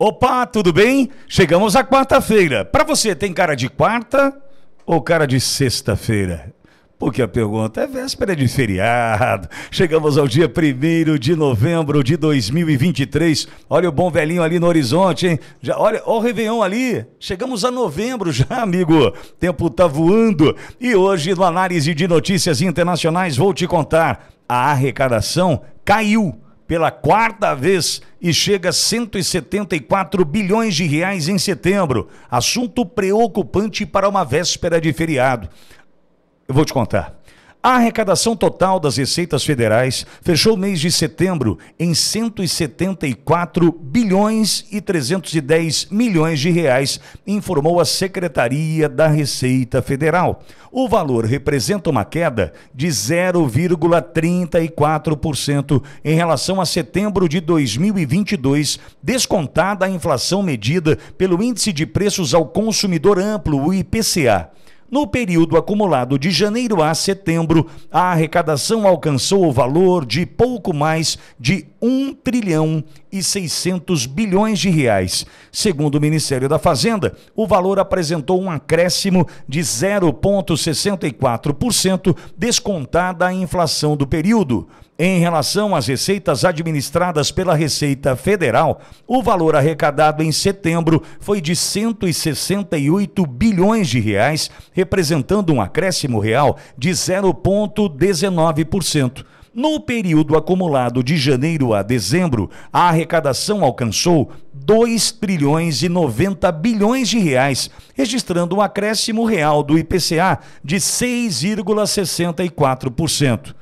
Opa, tudo bem? Chegamos à quarta-feira. Para você, tem cara de quarta ou cara de sexta-feira? Porque a pergunta é véspera de feriado. Chegamos ao dia 1 de novembro de 2023. Olha o bom velhinho ali no horizonte, hein? Já, olha, olha o Réveillon ali. Chegamos a novembro já, amigo. Tempo tá voando. E hoje, no análise de notícias internacionais, vou te contar: a arrecadação caiu pela quarta vez e chega a 174 bilhões de reais em setembro. Assunto preocupante para uma véspera de feriado. Eu vou te contar. A arrecadação total das receitas federais fechou o mês de setembro em 174 bilhões e 310 milhões de reais, informou a Secretaria da Receita Federal. O valor representa uma queda de 0,34% em relação a setembro de 2022, descontada a inflação medida pelo Índice de Preços ao Consumidor Amplo, o IPCA. No período acumulado de janeiro a setembro, a arrecadação alcançou o valor de pouco mais de 1 trilhão e 600 bilhões de reais. Segundo o Ministério da Fazenda, o valor apresentou um acréscimo de 0,64% descontada a inflação do período. Em relação às receitas administradas pela Receita Federal, o valor arrecadado em setembro foi de 168 bilhões de reais, representando um acréscimo real de 0,19%. No período acumulado de janeiro a dezembro, a arrecadação alcançou 2 trilhões e 90 bilhões de reais, registrando um acréscimo real do IPCA de 6,64%.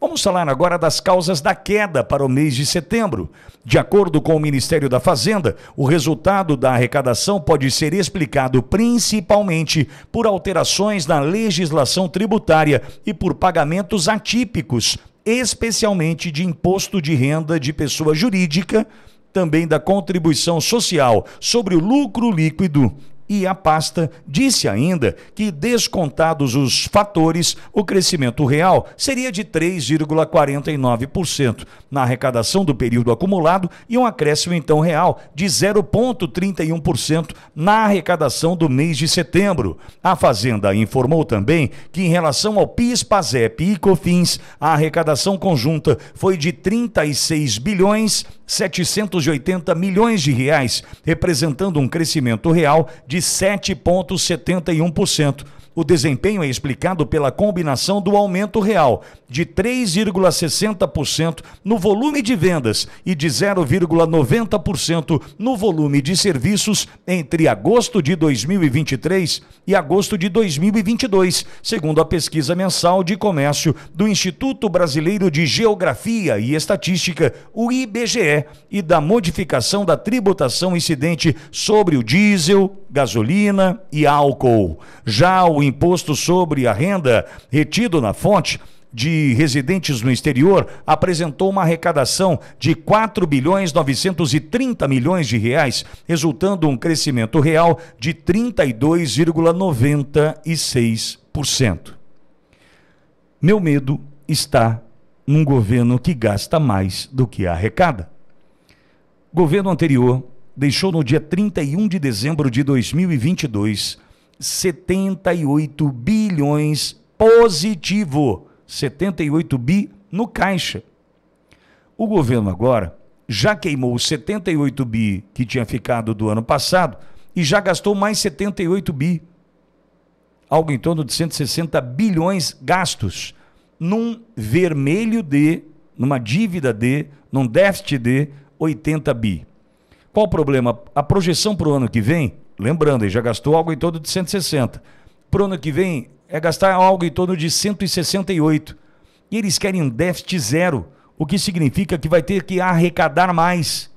Vamos falar agora das causas da queda para o mês de setembro. De acordo com o Ministério da Fazenda, o resultado da arrecadação pode ser explicado principalmente por alterações na legislação tributária e por pagamentos atípicos, especialmente de imposto de renda de pessoa jurídica, também da contribuição social sobre o lucro líquido e a pasta disse ainda que, descontados os fatores, o crescimento real seria de 3,49% na arrecadação do período acumulado e um acréscimo então real de 0,31% na arrecadação do mês de setembro. A Fazenda informou também que, em relação ao PIS, PASEP e COFINS, a arrecadação conjunta foi de 36 bilhões 780 milhões de reais, representando um crescimento real de por 7,71%. O desempenho é explicado pela combinação do aumento real de 3,60% no volume de vendas e de 0,90% no volume de serviços entre agosto de 2023 e agosto de 2022, segundo a pesquisa mensal de comércio do Instituto Brasileiro de Geografia e Estatística, o IBGE, e da modificação da tributação incidente sobre o diesel, gasolina e álcool. Já o imposto sobre a renda retido na fonte de residentes no exterior apresentou uma arrecadação de 4 bilhões 930 milhões de reais, resultando um crescimento real de 32,96%. Meu medo está num governo que gasta mais do que arrecada. O governo anterior deixou no dia 31 de dezembro de 2022 78 bilhões positivo, 78 bi no caixa. O governo agora já queimou 78 bi que tinha ficado do ano passado e já gastou mais 78 bi. Algo em torno de 160 bilhões gastos num vermelho de, numa dívida de, num déficit de 80 bi. Qual o problema? A projeção para o ano que vem lembrando, ele já gastou algo em torno de 160. Para o ano que vem, é gastar algo em torno de 168. E eles querem um déficit zero, o que significa que vai ter que arrecadar mais.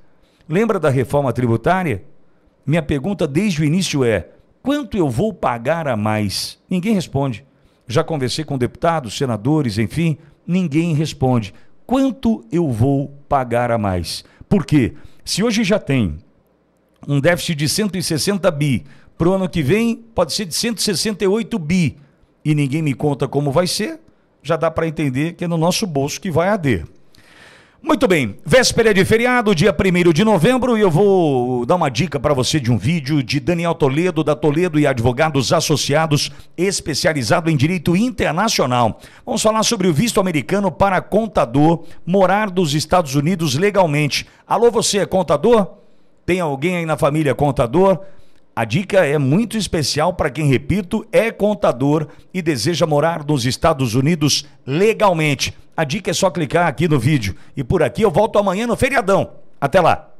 Lembra da reforma tributária? Minha pergunta desde o início é: quanto eu vou pagar a mais? Ninguém responde. Já conversei com deputados, senadores, enfim, ninguém responde. Quanto eu vou pagar a mais? Porque se hoje já tem um déficit de 160 bi. Para o ano que vem, pode ser de 168 bi. E ninguém me conta como vai ser, já dá para entender que é no nosso bolso que vai ader. Muito bem, véspera de feriado, dia 1 de novembro, e eu vou dar uma dica para você de um vídeo de Daniel Toledo, da Toledo e Advogados Associados, especializado em direito internacional. Vamos falar sobre o visto americano para contador morar dos Estados Unidos legalmente. Alô, você é contador? Tem alguém aí na família contador? A dica é muito especial para quem, repito, é contador e deseja morar nos Estados Unidos legalmente. A dica é só clicar aqui no vídeo. E por aqui eu volto amanhã no feriadão. Até lá!